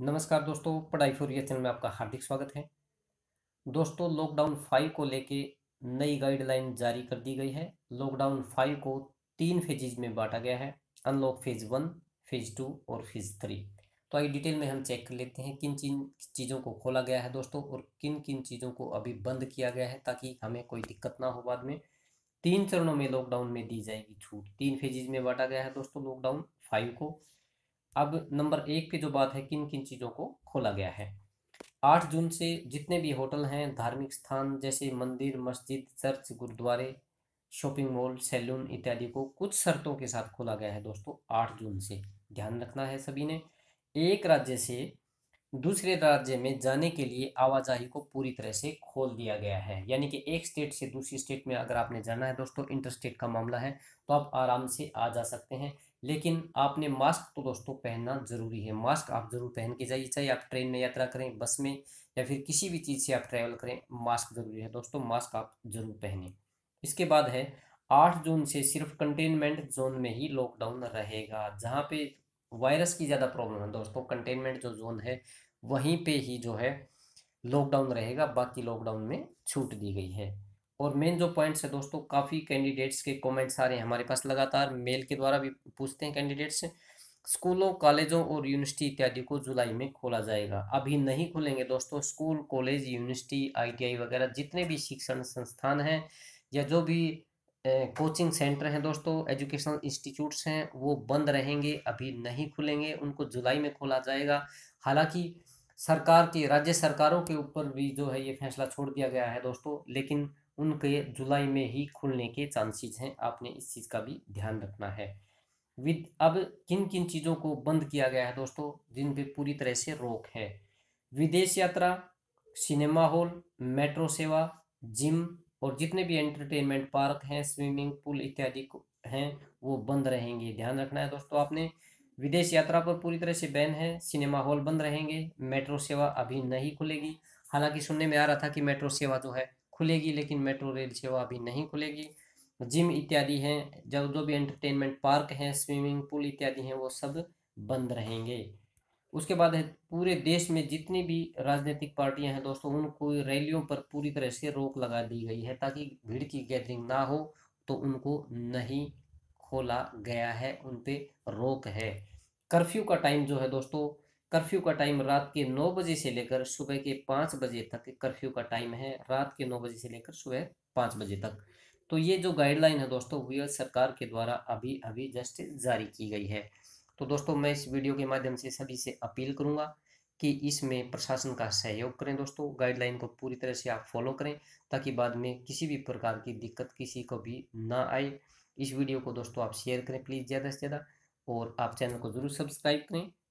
नमस्कार दोस्तों पढ़ाई फोर ये चैनल में आपका हार्दिक स्वागत है दोस्तों लॉकडाउन फाइव को लेके नई गाइडलाइन जारी कर दी गई है लॉकडाउन फाइव को तीन फेजेज में बांटा गया है unlock phase one phase two और फेज थ्री तो आइए डिटेल में हम चेक कर लेते हैं किन चीन चीज़ों को खोला गया है दोस्तों और किन किन चीज़ों को अभी बंद किया गया है ताकि हमें कोई दिक्कत ना हो बाद में तीन चरणों में लॉकडाउन में दी जाएगी छूट तीन फेजेज में बांटा गया है दोस्तों लॉकडाउन फाइव को अब नंबर एक पे जो बात है किन किन चीज़ों को खोला गया है आठ जून से जितने भी होटल हैं धार्मिक स्थान जैसे मंदिर मस्जिद चर्च गुरुद्वारे शॉपिंग मॉल सैलून इत्यादि को कुछ शर्तों के साथ खोला गया है दोस्तों आठ जून से ध्यान रखना है सभी ने एक राज्य से दूसरे राज्य में जाने के लिए आवाजाही को पूरी तरह से खोल दिया गया है यानी कि एक स्टेट से दूसरी स्टेट में अगर आपने जाना है दोस्तों इंटर स्टेट का मामला है तो आप आराम से आ जा सकते हैं लेकिन आपने मास्क तो दोस्तों पहनना ज़रूरी है मास्क आप ज़रूर पहन के जाइए चाहे आप ट्रेन में यात्रा करें बस में या फिर किसी भी चीज़ से आप ट्रैवल करें मास्क ज़रूरी है दोस्तों मास्क आप ज़रूर पहने इसके बाद है आठ जून से सिर्फ कंटेनमेंट जोन में ही लॉकडाउन रहेगा जहाँ पे वायरस की ज़्यादा प्रॉब्लम है दोस्तों कंटेनमेंट जो जोन है वहीं पे ही जो है लॉकडाउन रहेगा बाकी लॉकडाउन में छूट दी गई है और मेन जो पॉइंट्स है दोस्तों काफ़ी कैंडिडेट्स के कमेंट्स आ रहे हैं हमारे पास लगातार मेल के द्वारा भी पूछते हैं कैंडिडेट्स स्कूलों कॉलेजों और यूनिवर्सिटी इत्यादि को जुलाई में खोला जाएगा अभी नहीं खुलेंगे दोस्तों स्कूल कॉलेज यूनिवर्सिटी आईटीआई वगैरह जितने भी शिक्षण संस्थान हैं या जो भी कोचिंग सेंटर हैं दोस्तों एजुकेशनल इंस्टीट्यूट्स हैं वो बंद रहेंगे अभी नहीं खुलेंगे उनको जुलाई में खोला जाएगा हालाँकि सरकार की राज्य सरकारों के ऊपर भी जो है ये फैसला छोड़ दिया गया है दोस्तों लेकिन उनके जुलाई में ही खुलने के चांसेस हैं आपने इस चीज़ का भी ध्यान रखना है विद अब किन किन चीज़ों को बंद किया गया है दोस्तों जिन पे पूरी तरह से रोक है विदेश यात्रा सिनेमा हॉल मेट्रो सेवा जिम और जितने भी एंटरटेनमेंट पार्क हैं स्विमिंग पूल इत्यादि हैं वो बंद रहेंगे ध्यान रखना है दोस्तों आपने विदेश यात्रा पर पूरी तरह से बैन है सिनेमा हॉल बंद रहेंगे मेट्रो सेवा अभी नहीं खुलेगी हालांकि सुनने में आ रहा था कि मेट्रो सेवा जो है खुलेगी लेकिन मेट्रो रेल सेवा अभी नहीं खुलेगी जिम इत्यादि हैं जब जो भी एंटरटेनमेंट पार्क हैं स्विमिंग पूल इत्यादि हैं वो सब बंद रहेंगे उसके बाद है पूरे देश में जितनी भी राजनीतिक पार्टियां हैं दोस्तों उनको रैलियों पर पूरी तरह से रोक लगा दी गई है ताकि भीड़ की गैदरिंग ना हो तो उनको नहीं खोला गया है उन पर रोक है कर्फ्यू का टाइम जो है दोस्तों कर्फ्यू का टाइम रात के नौ बजे से लेकर सुबह के पाँच बजे तक कर्फ्यू का टाइम है रात के नौ बजे से लेकर सुबह पाँच बजे तक तो ये जो गाइडलाइन है दोस्तों वीएल सरकार के द्वारा अभी अभी जस्ट जारी की गई है तो दोस्तों मैं इस वीडियो के माध्यम से सभी से अपील करूंगा कि इसमें प्रशासन का सहयोग करें दोस्तों गाइडलाइन को पूरी तरह से आप फॉलो करें ताकि बाद में किसी भी प्रकार की दिक्कत किसी को भी ना आए इस वीडियो को दोस्तों आप शेयर करें प्लीज़ ज़्यादा से ज़्यादा और आप चैनल को ज़रूर सब्सक्राइब करें